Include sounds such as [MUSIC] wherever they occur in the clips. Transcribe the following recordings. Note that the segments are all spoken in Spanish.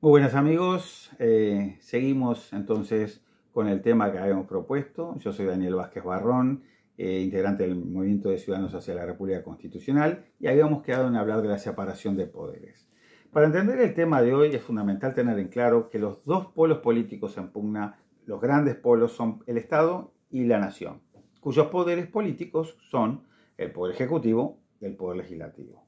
Muy buenas amigos, eh, seguimos entonces con el tema que habíamos propuesto. Yo soy Daniel Vázquez Barrón, eh, integrante del Movimiento de Ciudadanos hacia la República Constitucional, y habíamos quedado en hablar de la separación de poderes. Para entender el tema de hoy es fundamental tener en claro que los dos polos políticos en pugna, los grandes polos son el Estado y la Nación, cuyos poderes políticos son el Poder Ejecutivo y el Poder Legislativo.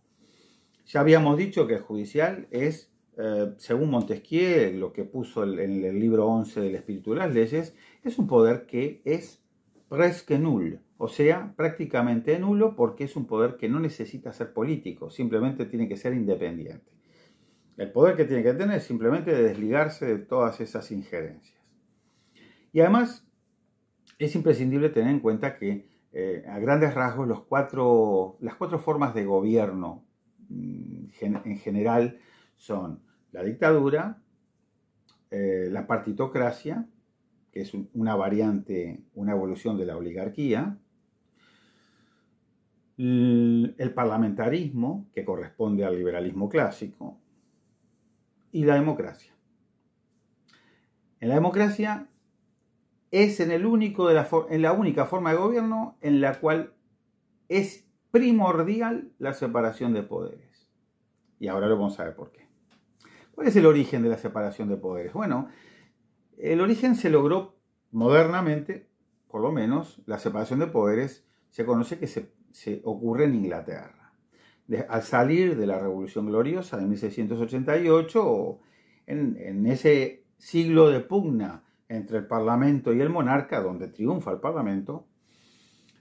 Ya habíamos dicho que el judicial es, eh, según Montesquieu, lo que puso en el, libro 11 del Espíritu de las Leyes, es un poder que es presque nul, o sea, prácticamente nulo porque es un poder que no necesita ser político, simplemente tiene que ser independiente. El poder que tiene que tener es simplemente desligarse de todas esas injerencias. Y además es imprescindible tener en cuenta que eh, a grandes rasgos los cuatro, las cuatro formas de gobierno mm, en general son la dictadura, eh, la partitocracia, que es una variante, una evolución de la oligarquía, el parlamentarismo, que corresponde al liberalismo clásico, y la democracia. En la democracia es en, el único de la en la única forma de gobierno en la cual es primordial la separación de poderes. Y ahora lo vamos a ver por qué. ¿Cuál es el origen de la separación de poderes? Bueno, el origen se logró modernamente, por lo menos, la separación de poderes se conoce que se, ocurre en Inglaterra. al salir de la Revolución Gloriosa de 1688, en, en ese siglo de pugna entre el Parlamento y el monarca, donde triunfa el Parlamento,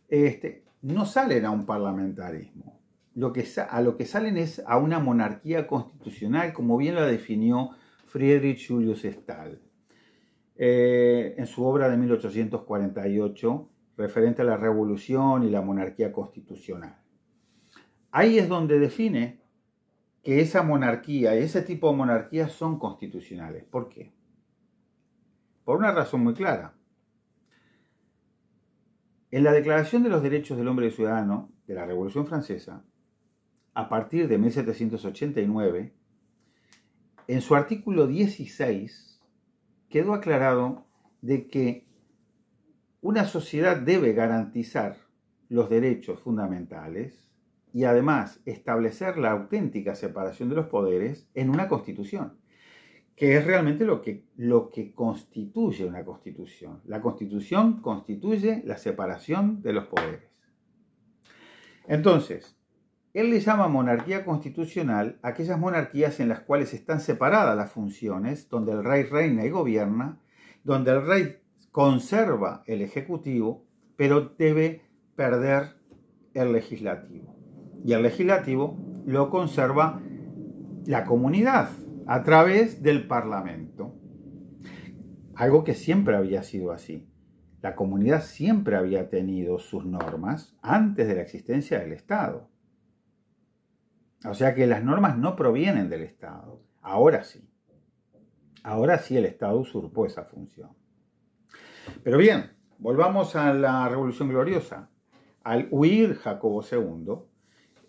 este, no salen a un parlamentarismo. Lo que, a lo que salen es a una monarquía constitucional, como bien la definió Friedrich Julius Stahl eh, en su obra de 1848, referente a la revolución y la monarquía constitucional. Ahí es donde define que esa monarquía y ese tipo de monarquías son constitucionales. ¿Por qué? por una razón muy clara. En la Declaración de los Derechos del Hombre y Ciudadano de la Revolución Francesa, a partir de 1789, en su artículo 16 quedó aclarado de que una sociedad debe garantizar los derechos fundamentales y además establecer la auténtica separación de los poderes en una constitución que es realmente lo que, lo que constituye una constitución. La constitución constituye la separación de los poderes. Entonces, él le llama monarquía constitucional aquellas monarquías en las cuales están separadas las funciones, donde el rey reina y gobierna, donde el rey conserva el ejecutivo, pero debe perder el legislativo. Y el legislativo lo conserva la comunidad, a través del Parlamento. Algo que siempre había sido así. La comunidad siempre había tenido sus normas antes de la existencia del Estado. O sea que las normas no provienen del Estado. Ahora sí. Ahora sí el Estado usurpó esa función. Pero bien, volvamos a la Revolución Gloriosa. Al huir Jacobo II,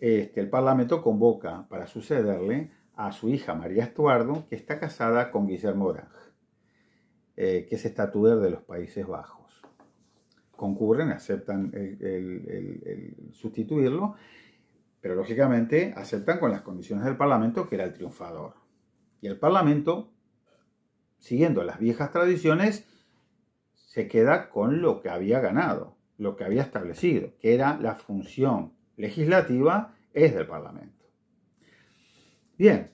este, el Parlamento convoca para sucederle a su hija María Estuardo, que está casada con Guillermo Orange, eh, que es estatuer de los Países Bajos. Concurren, aceptan el sustituirlo, pero lógicamente aceptan con las condiciones del Parlamento, que era el triunfador. Y el Parlamento, siguiendo las viejas tradiciones, se queda con lo que había ganado, lo que había establecido, que era la función legislativa es del Parlamento. Bien,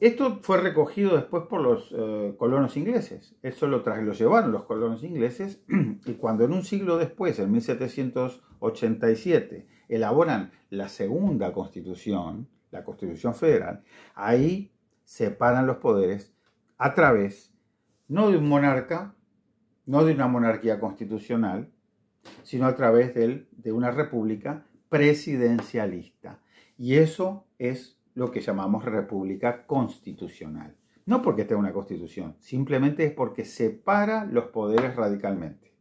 esto fue recogido después por los eh, colonos ingleses. Eso lo, llevaron los colonos ingleses [CLEARS THROAT] y cuando en un siglo después, en 1787, elaboran la segunda constitución, la constitución federal, ahí separan los poderes a través no de un monarca, no de una monarquía constitucional, sino a través de una república presidencialista. Y eso es lo que llamamos república constitucional. No porque tenga una constitución, simplemente es porque separa los poderes radicalmente.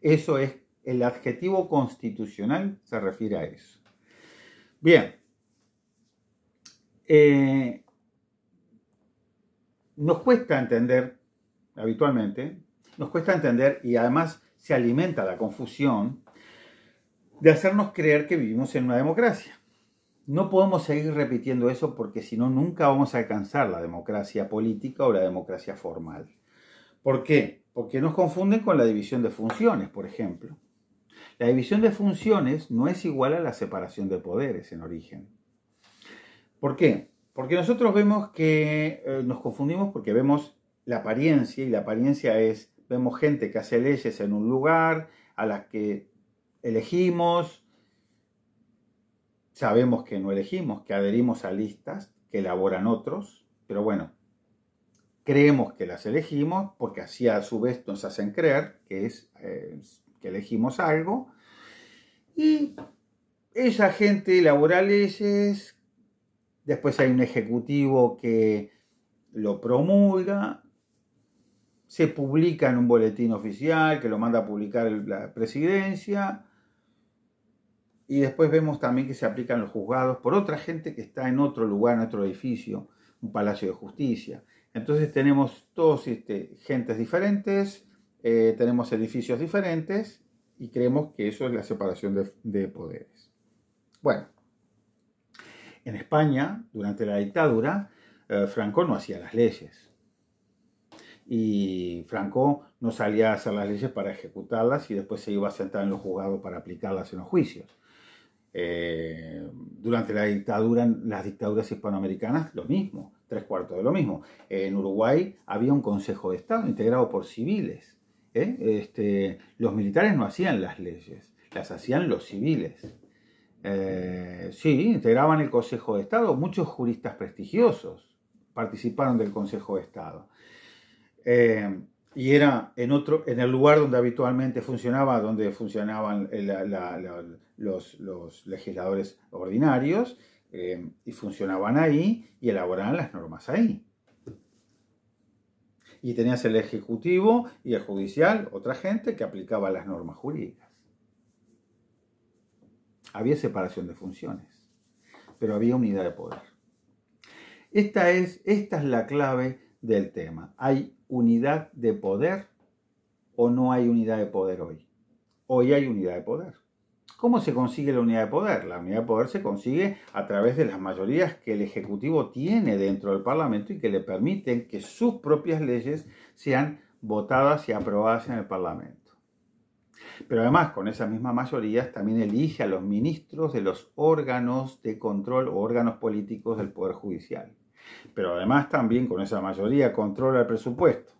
Eso es, el adjetivo constitucional se refiere a eso. Bien. Eh, nos cuesta entender, habitualmente, nos cuesta entender y además se alimenta la confusión de hacernos creer que vivimos en una democracia. No podemos seguir repitiendo eso porque si no, nunca vamos a alcanzar la democracia política o la democracia formal. ¿Por qué? Porque nos confunden con la división de funciones, por ejemplo. La división de funciones no es igual a la separación de poderes en origen. ¿Por qué? Porque nosotros vemos que eh, nos confundimos porque vemos la apariencia y la apariencia es, vemos gente que hace leyes en un lugar, a las que elegimos, Sabemos que no elegimos, que adherimos a listas que elaboran otros, pero bueno, creemos que las elegimos porque así a su vez nos hacen creer que es eh, que elegimos algo y esa gente elabora leyes, después hay un ejecutivo que lo promulga, se publica en un boletín oficial que lo manda a publicar la presidencia y después vemos también que se aplican los juzgados por otra gente que está en otro lugar, en otro edificio, un palacio de justicia. Entonces tenemos todos este, gentes diferentes, eh, tenemos edificios diferentes y creemos que eso es la separación de, poderes. Bueno, en España, durante la dictadura, eh, Franco no hacía las leyes. Y Franco no salía a hacer las leyes para ejecutarlas y después se iba a sentar en los juzgados para aplicarlas en los juicios. Eh, durante la dictadura, las dictaduras hispanoamericanas, lo mismo, tres cuartos de lo mismo. En Uruguay había un Consejo de Estado integrado por civiles. ¿eh? Este, los militares no hacían las leyes, las hacían los civiles. Eh, sí, integraban el Consejo de Estado, muchos juristas prestigiosos participaron del Consejo de Estado. Eh, y era en otro en el lugar donde habitualmente funcionaba donde funcionaban eh, los, legisladores ordinarios eh, y funcionaban ahí y elaboraban las normas ahí y tenías el ejecutivo y el judicial otra gente que aplicaba las normas jurídicas había separación de funciones pero había unidad de poder esta es esta es la clave del tema. ¿Hay unidad de poder o no hay unidad de poder hoy? Hoy hay unidad de poder. ¿Cómo se consigue la unidad de poder? La unidad de poder se consigue a través de las mayorías que el Ejecutivo tiene dentro del Parlamento y que le permiten que sus propias leyes sean votadas y aprobadas en el Parlamento. Pero además, con esa misma mayoría, también elige a los ministros de los órganos de control o órganos políticos del Poder Judicial. Pero además también con esa mayoría controla el presupuesto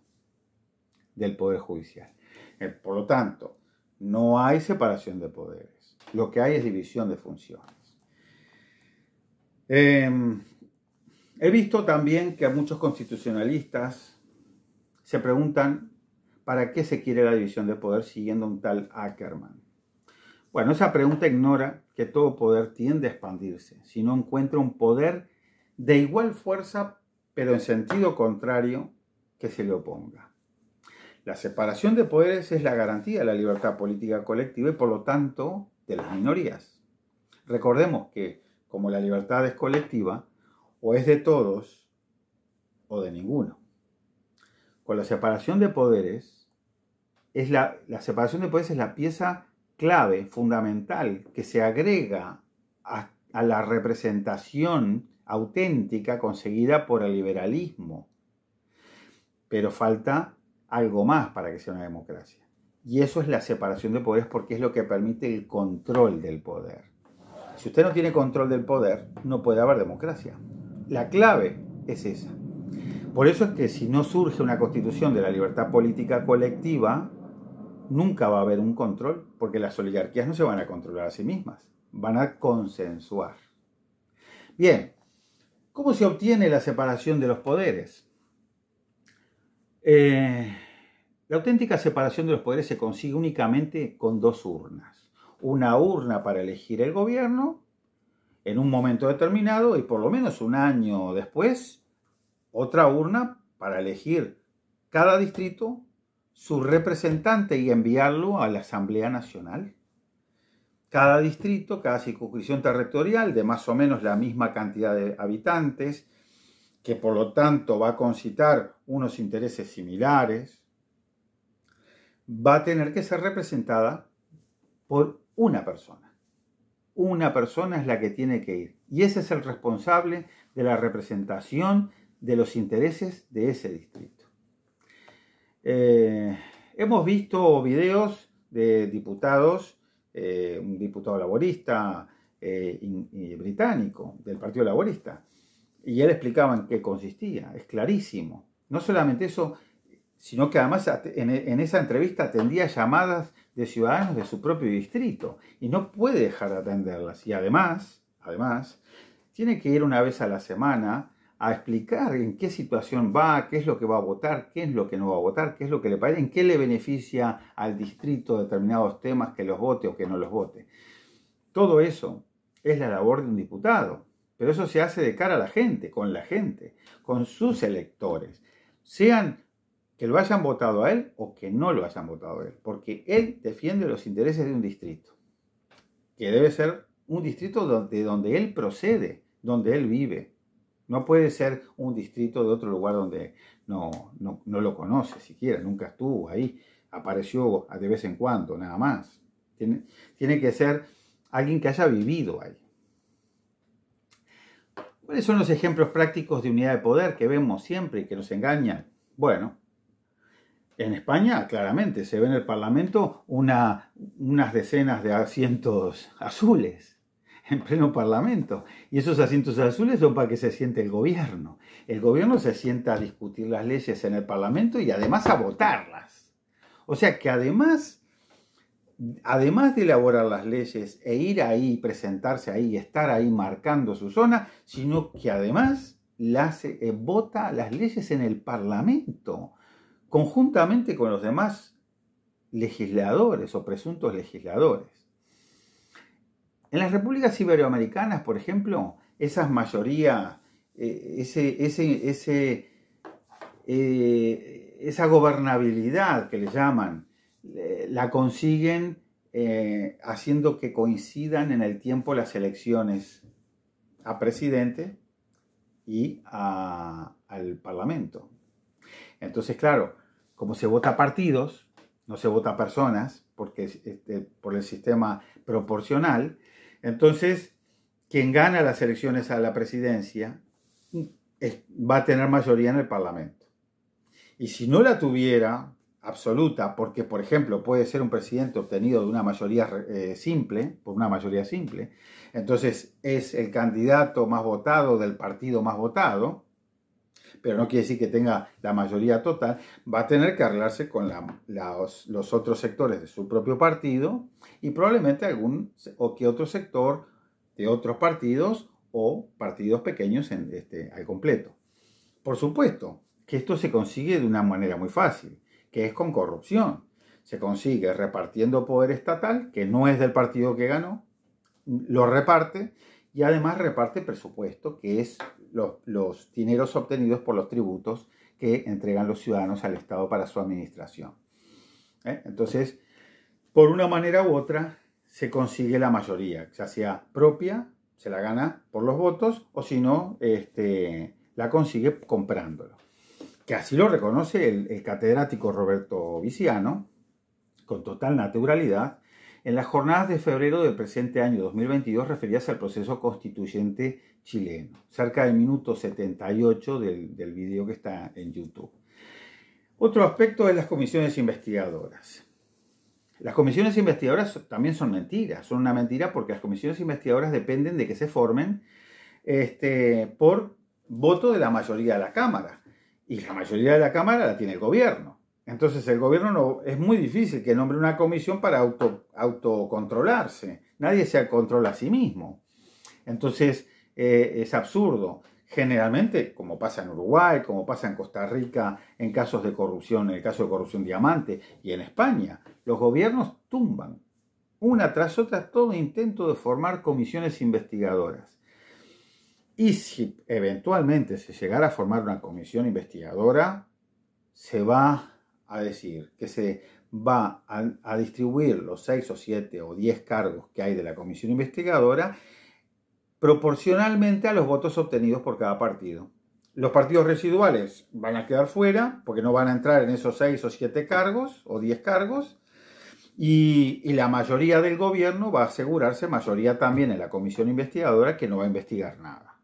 del Poder Judicial. Eh, por lo tanto, no hay separación de poderes. Lo que hay es división de funciones. Em, he visto también que a muchos constitucionalistas se preguntan ¿Para qué se quiere la división de poder siguiendo un tal Ackerman? Bueno, esa pregunta ignora que todo poder tiende a expandirse, si no encuentra un poder de igual fuerza, pero en sentido contrario, que se le oponga. La separación de poderes es la garantía de la libertad política colectiva y por lo tanto de las minorías. Recordemos que como la libertad es colectiva, o es de todos o de ninguno. Con la separación de poderes, la, separación de poderes es la pieza clave, fundamental, que se agrega a, a la representación auténtica conseguida por el liberalismo. Pero falta algo más para que sea una democracia. Y eso es la separación de poderes porque es lo que permite el control del poder. Si usted no tiene control del poder, no puede haber democracia. La clave es esa. Por eso es que si no surge una constitución de la libertad política colectiva, nunca va a haber un control, porque las oligarquías no se van a controlar a sí mismas, van a consensuar. Bien, ¿cómo se obtiene la separación de los poderes? Eh, la auténtica separación de los poderes se consigue únicamente con dos urnas. Una urna para elegir el gobierno en un momento determinado y por lo menos un año después, otra urna para elegir cada distrito su representante y enviarlo a la Asamblea Nacional. Cada distrito, cada circunscripción territorial de más o menos la misma cantidad de habitantes, que por lo tanto va a concitar unos intereses similares, va a tener que ser representada por una persona. Una persona es la que tiene que ir. Y ese es el responsable de la representación de los intereses de ese distrito. Eh, hemos visto videos de diputados, eh, un diputado laborista eh, británico del Partido Laborista, y él explicaba en qué consistía, es clarísimo. No solamente eso, sino que además en, en esa entrevista atendía llamadas de ciudadanos de su propio distrito y no puede dejar de atenderlas. Y además, además, tiene que ir una vez a la semana a explicar en qué situación va, qué es lo que va a votar, qué es lo que no va a votar, qué es lo que le parece, en qué le beneficia al distrito determinados temas que los vote o que no los vote. Todo eso es la labor de un diputado, pero eso se hace de cara a la gente, con la gente, con sus electores, sean que lo hayan votado a él o que no lo hayan votado a él, porque él defiende los intereses de un distrito, que debe ser un distrito de donde él procede, donde él vive no puede ser un distrito de otro lugar donde no, lo conoce siquiera, nunca estuvo ahí, apareció de vez en cuando, nada más. Tiene, tiene que ser alguien que haya vivido ahí. ¿Cuáles son los ejemplos prácticos de unidad de poder que vemos siempre y que nos engañan? Bueno, en España, claramente, se ve en el Parlamento una, unas decenas de asientos azules. [LAUGHS] en pleno Parlamento. Y esos asientos azules son para que se siente el gobierno. El gobierno se sienta a discutir las leyes en el Parlamento y además a votarlas. O sea que además, además de elaborar las leyes e ir ahí, presentarse ahí, y estar ahí marcando su zona, sino que además las, eh, vota las leyes en el Parlamento, conjuntamente con los demás legisladores o presuntos legisladores. En las repúblicas iberoamericanas, por ejemplo, esas mayorías, eh, eh, esa gobernabilidad que le llaman, eh, la consiguen haciendo que coincidan en el tiempo las elecciones a presidente y al Parlamento. Entonces, claro, como se vota partidos, no se vota personas, porque este, por el sistema proporcional, entonces, quien gana las elecciones a la presidencia va a tener mayoría en el Parlamento. Y si no la tuviera absoluta, porque por ejemplo puede ser un presidente obtenido de una mayoría eh, simple, por una mayoría simple, entonces es el candidato más votado del partido más votado, pero no quiere decir que tenga la mayoría total, va a tener que arreglarse con los otros sectores de su propio partido y probablemente algún o que otro sector de otros partidos o partidos pequeños este, al completo. Por supuesto que esto se consigue de una manera muy fácil, que es con corrupción. Se consigue repartiendo poder estatal, que no es del partido que ganó, lo reparte y además reparte presupuesto, que es los, dineros obtenidos por los tributos que entregan los ciudadanos al Estado para su administración. ¿eh? Entonces, por una manera u otra, se consigue la mayoría, ya sea propia, se la gana por los votos, o si no, este, la consigue comprándolo. Que así lo reconoce el, el catedrático Roberto Viciano, con total naturalidad, en las jornadas de febrero del presente año 2022 referidas al proceso constituyente chileno, cerca del minuto 78 del, vídeo video que está en YouTube. Otro aspecto es las comisiones investigadoras. Las comisiones investigadoras también son mentiras, son una mentira porque las comisiones investigadoras dependen de que se formen este, por voto de la mayoría de la Cámara. Y la mayoría de la Cámara la tiene el gobierno. Entonces el gobierno no, es muy difícil que nombre una comisión para auto, autocontrolarse. Nadie se controla a sí mismo. Entonces eh, es absurdo. Generalmente, como pasa en Uruguay, como pasa en Costa Rica, en casos de corrupción, en el caso de corrupción diamante y en España, los gobiernos tumban una tras otra todo intento de formar comisiones investigadoras. Y si eventualmente se llegara a formar una comisión investigadora, se va a decir que se va a, distribuir los seis o siete o diez cargos que hay de la comisión investigadora proporcionalmente a los votos obtenidos por cada partido. Los partidos residuales van a quedar fuera porque no van a entrar en esos seis o siete cargos o diez cargos. Y, la mayoría del gobierno va a asegurarse, mayoría también en la comisión investigadora, que no va a investigar nada.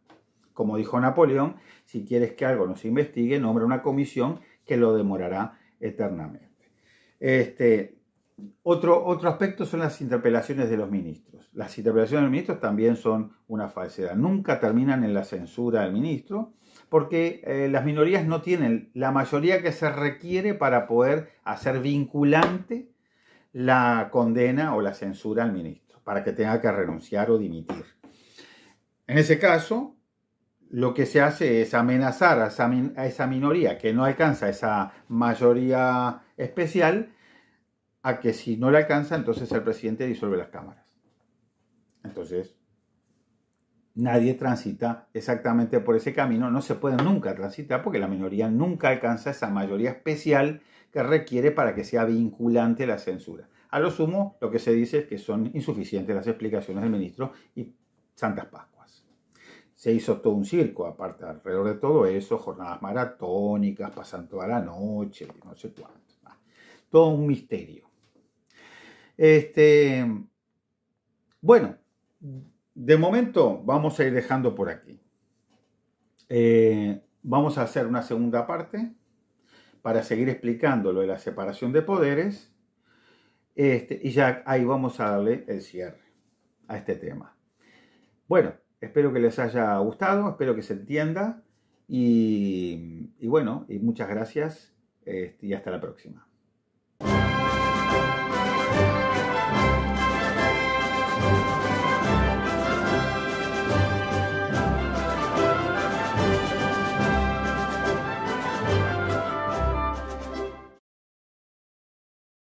Como dijo Napoleón, si quieres que algo no se investigue, nombra una comisión que lo demorará eternamente. Este, otro, otro aspecto son las interpelaciones de los ministros. Las interpelaciones de los ministros también son una falsedad. Nunca terminan en la censura del ministro porque eh, las minorías no tienen la mayoría que se requiere para poder hacer vinculante la condena o la censura al ministro, para que tenga que renunciar o dimitir. En ese caso, lo que se hace es amenazar a esa, minoría que no alcanza esa mayoría especial, a que si no le alcanza, entonces el presidente disuelve las cámaras. Entonces, nadie transita exactamente por ese camino, no se puede nunca transitar porque la minoría nunca alcanza esa mayoría especial que requiere para que sea vinculante la censura. A lo sumo, lo que se dice es que son insuficientes las explicaciones del ministro y Santas Pascua se hizo todo un circo, aparte alrededor de todo eso, jornadas maratónicas, pasan toda la noche, no sé cuánto. Todo un misterio. Este, bueno, de momento vamos a ir dejando por aquí. Eh, vamos a hacer una segunda parte para seguir explicando lo de la separación de poderes. Este, y ya ahí vamos a darle el cierre a este tema. Bueno, Espero que les haya gustado, espero que se entienda y, bueno, y muchas gracias este, y hasta la próxima.